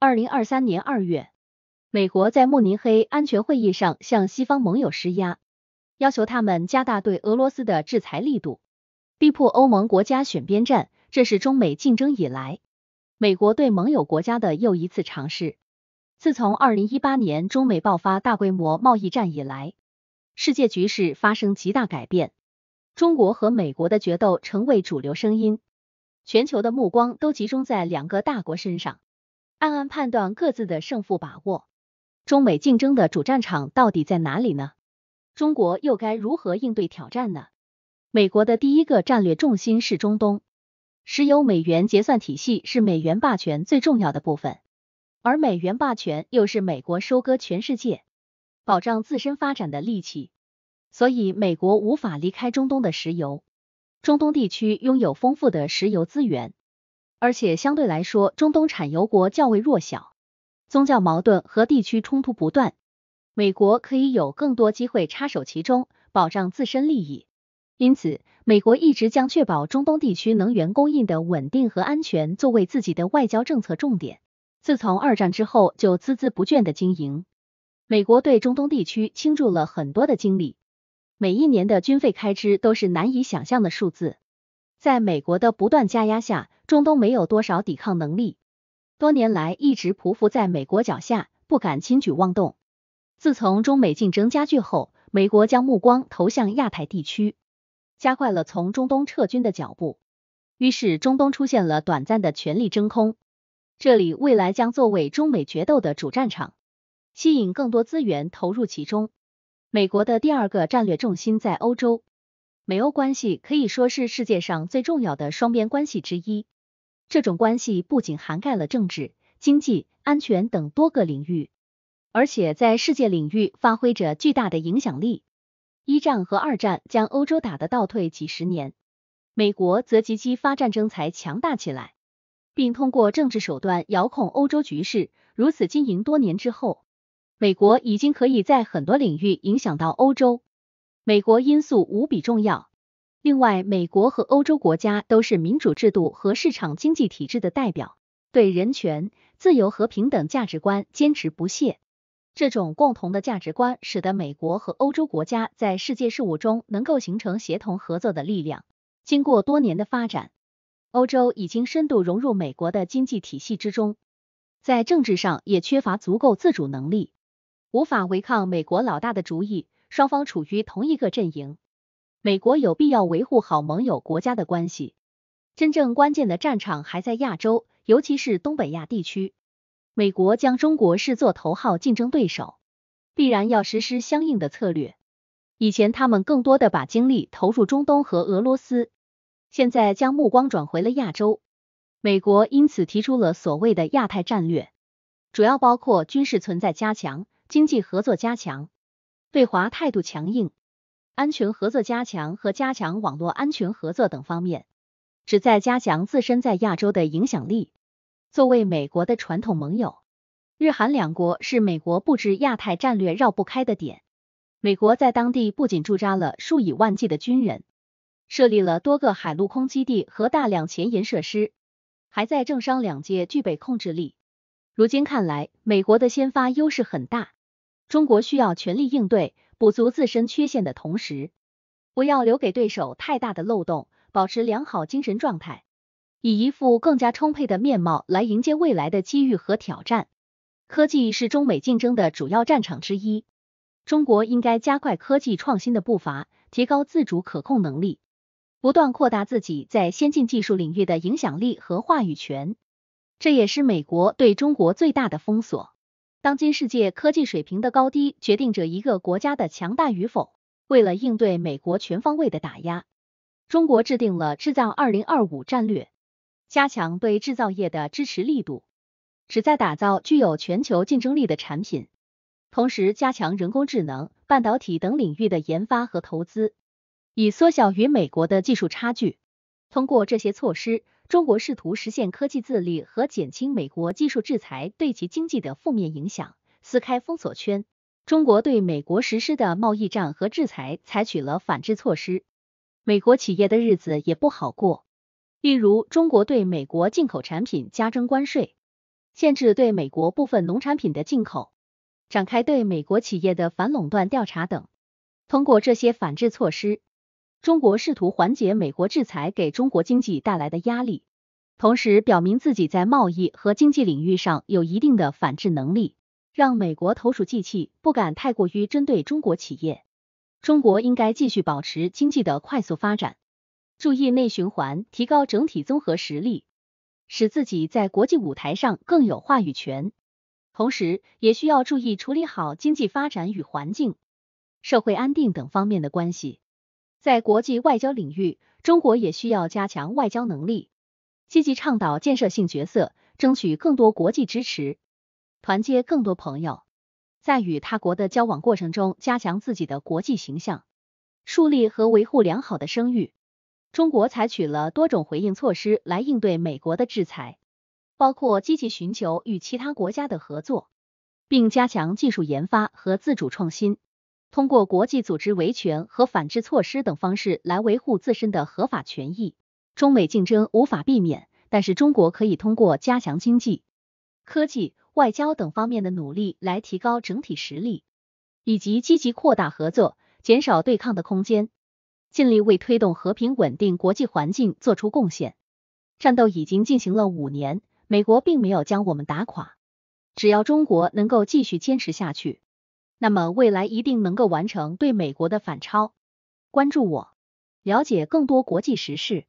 二零二三年二月，美国在慕尼黑安全会议上向西方盟友施压，要求他们加大对俄罗斯的制裁力度，逼迫欧盟国家选边站。这是中美竞争以来，美国对盟友国家的又一次尝试。自从二零一八年中美爆发大规模贸易战以来，世界局势发生极大改变，中国和美国的决斗成为主流声音，全球的目光都集中在两个大国身上。暗暗判断各自的胜负把握。中美竞争的主战场到底在哪里呢？中国又该如何应对挑战呢？美国的第一个战略重心是中东，石油美元结算体系是美元霸权最重要的部分，而美元霸权又是美国收割全世界、保障自身发展的利器，所以美国无法离开中东的石油。中东地区拥有丰富的石油资源。而且相对来说，中东产油国较为弱小，宗教矛盾和地区冲突不断，美国可以有更多机会插手其中，保障自身利益。因此，美国一直将确保中东地区能源供应的稳定和安全作为自己的外交政策重点。自从二战之后，就孜孜不倦的经营，美国对中东地区倾注了很多的精力，每一年的军费开支都是难以想象的数字。在美国的不断加压下，中东没有多少抵抗能力，多年来一直匍匐在美国脚下，不敢轻举妄动。自从中美竞争加剧后，美国将目光投向亚太地区，加快了从中东撤军的脚步。于是，中东出现了短暂的权力真空，这里未来将作为中美决斗的主战场，吸引更多资源投入其中。美国的第二个战略重心在欧洲。美欧关系可以说是世界上最重要的双边关系之一，这种关系不仅涵盖了政治、经济、安全等多个领域，而且在世界领域发挥着巨大的影响力。一战和二战将欧洲打得倒退几十年，美国则几经发战争才强大起来，并通过政治手段遥控欧洲局势。如此经营多年之后，美国已经可以在很多领域影响到欧洲。美国因素无比重要。另外，美国和欧洲国家都是民主制度和市场经济体制的代表，对人权、自由和平等价值观坚持不懈。这种共同的价值观使得美国和欧洲国家在世界事务中能够形成协同合作的力量。经过多年的发展，欧洲已经深度融入美国的经济体系之中，在政治上也缺乏足够自主能力，无法违抗美国老大的主意。双方处于同一个阵营，美国有必要维护好盟友国家的关系。真正关键的战场还在亚洲，尤其是东北亚地区。美国将中国视作头号竞争对手，必然要实施相应的策略。以前他们更多的把精力投入中东和俄罗斯，现在将目光转回了亚洲。美国因此提出了所谓的亚太战略，主要包括军事存在加强、经济合作加强。对华态度强硬，安全合作加强和加强网络安全合作等方面，旨在加强自身在亚洲的影响力。作为美国的传统盟友，日韩两国是美国布置亚太战略绕不开的点。美国在当地不仅驻扎了数以万计的军人，设立了多个海陆空基地和大量前沿设施，还在政商两界具备控制力。如今看来，美国的先发优势很大。中国需要全力应对，补足自身缺陷的同时，不要留给对手太大的漏洞，保持良好精神状态，以一副更加充沛的面貌来迎接未来的机遇和挑战。科技是中美竞争的主要战场之一，中国应该加快科技创新的步伐，提高自主可控能力，不断扩大自己在先进技术领域的影响力和话语权。这也是美国对中国最大的封锁。当今世界，科技水平的高低决定着一个国家的强大与否。为了应对美国全方位的打压，中国制定了“制造二零二五”战略，加强对制造业的支持力度，旨在打造具有全球竞争力的产品，同时加强人工智能、半导体等领域的研发和投资，以缩小与美国的技术差距。通过这些措施，中国试图实现科技自立和减轻美国技术制裁对其经济的负面影响，撕开封锁圈。中国对美国实施的贸易战和制裁采取了反制措施，美国企业的日子也不好过。例如，中国对美国进口产品加征关税，限制对美国部分农产品的进口，展开对美国企业的反垄断调查等。通过这些反制措施。中国试图缓解美国制裁给中国经济带来的压力，同时表明自己在贸易和经济领域上有一定的反制能力，让美国投鼠忌器，不敢太过于针对中国企业。中国应该继续保持经济的快速发展，注意内循环，提高整体综合实力，使自己在国际舞台上更有话语权。同时，也需要注意处理好经济发展与环境、社会安定等方面的关系。在国际外交领域，中国也需要加强外交能力，积极倡导建设性角色，争取更多国际支持，团结更多朋友，在与他国的交往过程中加强自己的国际形象，树立和维护良好的声誉。中国采取了多种回应措施来应对美国的制裁，包括积极寻求与其他国家的合作，并加强技术研发和自主创新。通过国际组织维权和反制措施等方式来维护自身的合法权益。中美竞争无法避免，但是中国可以通过加强经济、科技、外交等方面的努力来提高整体实力，以及积极扩大合作，减少对抗的空间，尽力为推动和平稳定国际环境做出贡献。战斗已经进行了五年，美国并没有将我们打垮，只要中国能够继续坚持下去。那么未来一定能够完成对美国的反超。关注我，了解更多国际时事。